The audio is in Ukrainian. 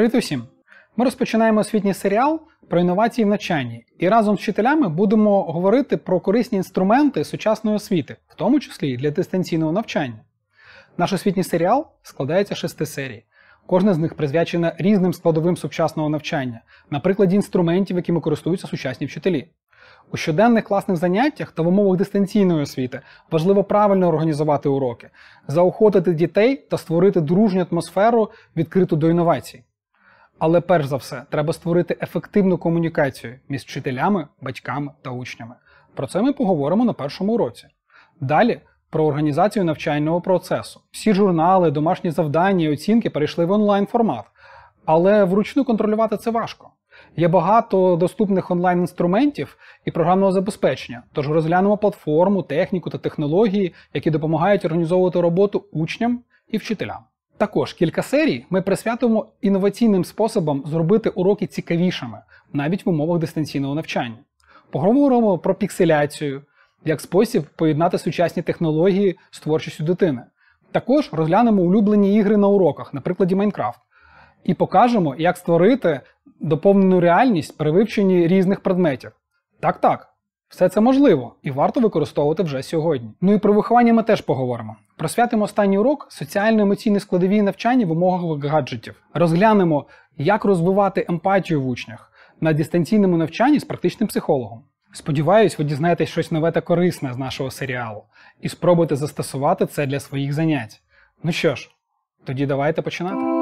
Привіт усім! Ми розпочинаємо освітній серіал про інновації в навчанні і разом з вчителями будемо говорити про корисні інструменти сучасної освіти, в тому числі і для дистанційного навчання. Наш освітній серіал складається з шести серій. Кожна з них присвячена різним складовим сучасного навчання, на прикладі інструментів, якими користуються сучасні вчителі. У щоденних класних заняттях та в умовах дистанційної освіти важливо правильно організувати уроки, заохотити дітей та створити дружню атмосферу відкриту до інновацій. Але перш за все, треба створити ефективну комунікацію між вчителями, батьками та учнями. Про це ми поговоримо на першому уроці. Далі про організацію навчального процесу. Всі журнали, домашні завдання і оцінки перейшли в онлайн формат, але вручну контролювати це важко. Є багато доступних онлайн-інструментів і програмного забезпечення, тож розглянемо платформу, техніку та технології, які допомагають організовувати роботу учням і вчителям. Також кілька серій ми присвятимо інноваційним способам зробити уроки цікавішими, навіть в умовах дистанційного навчання. Поговоримо про пікселяцію як спосіб поєднати сучасні технології з творчістю дитини. Також розглянемо улюблені ігри на уроках, на прикладі Майнкрафт, і покажемо, як створити доповнену реальність при вивченні різних предметів. Так так. Все це можливо і варто використовувати вже сьогодні. Ну і про виховання ми теж поговоримо. Просвятимо останній урок соціально-емоційні складові навчання в умовах гаджетів. Розглянемо, як розвивати емпатію в учнях на дистанційному навчанні з практичним психологом. Сподіваюсь, ви дізнаєтесь щось нове та корисне з нашого серіалу і спробуйте застосувати це для своїх занять. Ну що ж, тоді давайте починати.